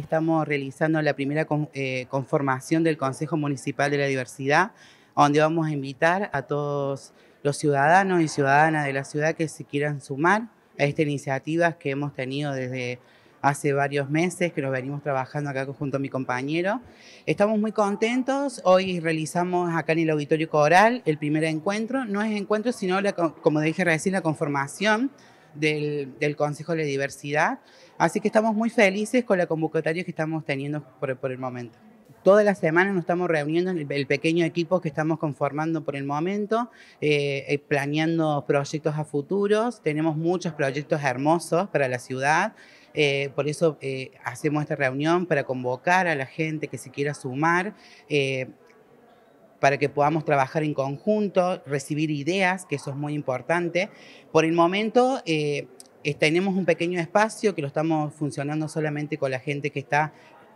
estamos realizando la primera eh, conformación del Consejo Municipal de la Diversidad, donde vamos a invitar a todos los ciudadanos y ciudadanas de la ciudad que se quieran sumar a esta iniciativa que hemos tenido desde hace varios meses, que nos venimos trabajando acá junto a mi compañero. Estamos muy contentos, hoy realizamos acá en el Auditorio Coral el primer encuentro, no es encuentro, sino como dije recién, la conformación del, Consejo de Diversidad. Así que estamos muy felices con la convocatoria que estamos teniendo por, el momento. Todas las semanas nos estamos reuniendo en el, pequeño equipo que estamos conformando por el momento, eh, eh, planeando proyectos a futuros. Tenemos muchos proyectos hermosos para la ciudad. Eh, por eso hacemos esta reunión para convocar a la gente que se quiera sumar para que podamos trabajar en conjunto, recibir ideas, que eso es muy importante. Por el momento eh, tenemos un pequeño espacio que lo estamos funcionando solamente con la gente que está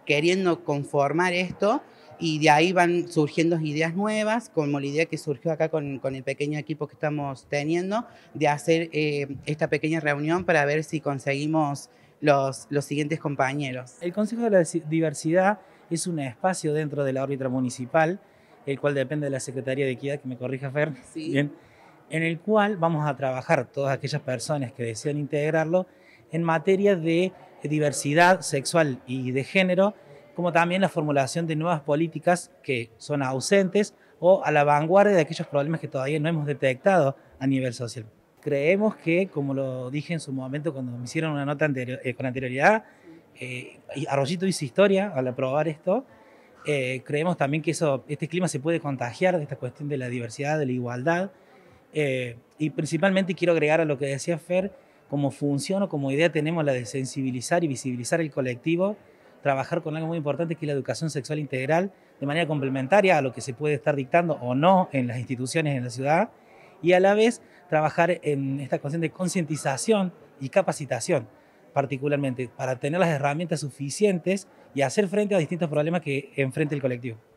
queriendo conformar esto y de ahí van surgiendo ideas nuevas, como la idea que surgió acá con, el pequeño equipo que estamos teniendo, de hacer eh, esta pequeña reunión para ver si conseguimos los, los siguientes compañeros. El Consejo de la Diversidad es un espacio dentro de la órbita municipal el cual depende de la Secretaría de Equidad, que me corrija Fer, Bien, en el cual vamos a trabajar todas aquellas personas que desean integrarlo en materia de diversidad sexual y de género, como también la formulación de nuevas políticas que son ausentes o a la vanguardia de aquellos problemas que todavía no hemos detectado a nivel social. Creemos que, como lo dije en su momento cuando me hicieron una nota eh, con anterioridad, eh, Arroyito hizo historia al aprobar esto eh, creemos también que eso, este clima se puede contagiar de esta cuestión de la diversidad, de la igualdad. Eh, y principalmente quiero agregar a lo que decía Fer, como función o como idea tenemos la de sensibilizar y visibilizar el colectivo, trabajar con algo muy importante que es la educación sexual integral, de manera complementaria a lo que se puede estar dictando o no en las instituciones, en la ciudad, y a la vez trabajar en esta cuestión de concientización y capacitación particularmente, para tener las herramientas suficientes y hacer frente a distintos problemas que enfrenta el colectivo.